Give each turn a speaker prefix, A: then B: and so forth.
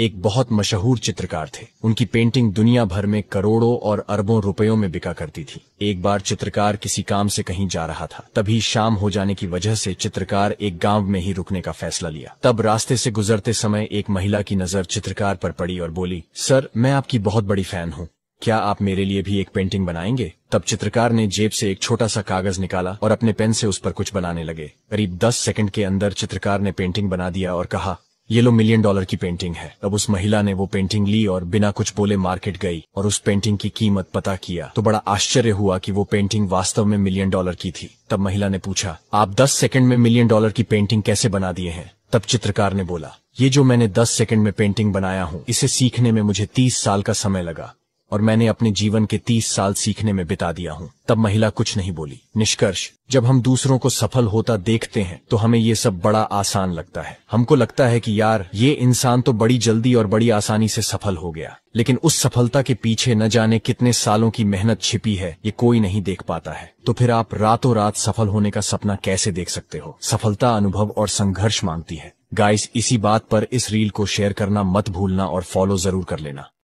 A: एक बहुत मशहूर चित्रकार थे उनकी पेंटिंग दुनिया भर में करोड़ों और अरबों रुपयों में बिका करती थी एक बार चित्रकार किसी काम से कहीं जा रहा था तभी शाम हो जाने की वजह से चित्रकार एक गांव में ही रुकने का फैसला लिया तब रास्ते से गुजरते समय एक महिला की नजर चित्रकार पर पड़ी और बोली सर मैं आपकी बहुत बड़ी फैन हूँ क्या आप मेरे लिए भी एक पेंटिंग बनाएंगे तब चित्रकार ने जेब से एक छोटा सा कागज निकाला और अपने पेन से उस पर कुछ बनाने लगे करीब दस सेकंड के अंदर चित्रकार ने पेंटिंग बना दिया और कहा ये लो मिलियन डॉलर की पेंटिंग है तब उस महिला ने वो पेंटिंग ली और बिना कुछ बोले मार्केट गई और उस पेंटिंग की कीमत पता किया तो बड़ा आश्चर्य हुआ कि वो पेंटिंग वास्तव में मिलियन डॉलर की थी तब महिला ने पूछा आप दस सेकंड में मिलियन डॉलर की पेंटिंग कैसे बना दिए हैं तब चित्रकार ने बोला ये जो मैंने दस सेकंड में पेंटिंग बनाया हूँ इसे सीखने में मुझे तीस साल का समय लगा और मैंने अपने जीवन के तीस साल सीखने में बिता दिया हूँ तब महिला कुछ नहीं बोली निष्कर्ष जब हम दूसरों को सफल होता देखते हैं तो हमें ये सब बड़ा आसान लगता है हमको लगता है कि यार ये इंसान तो बड़ी जल्दी और बड़ी आसानी से सफल हो गया लेकिन उस सफलता के पीछे न जाने कितने सालों की मेहनत छिपी है ये कोई नहीं देख पाता है तो फिर आप रातों रात सफल होने का सपना कैसे देख सकते हो सफलता अनुभव और संघर्ष मांगती है गाइस इसी बात पर इस रील को शेयर करना मत भूलना और फॉलो जरूर कर लेना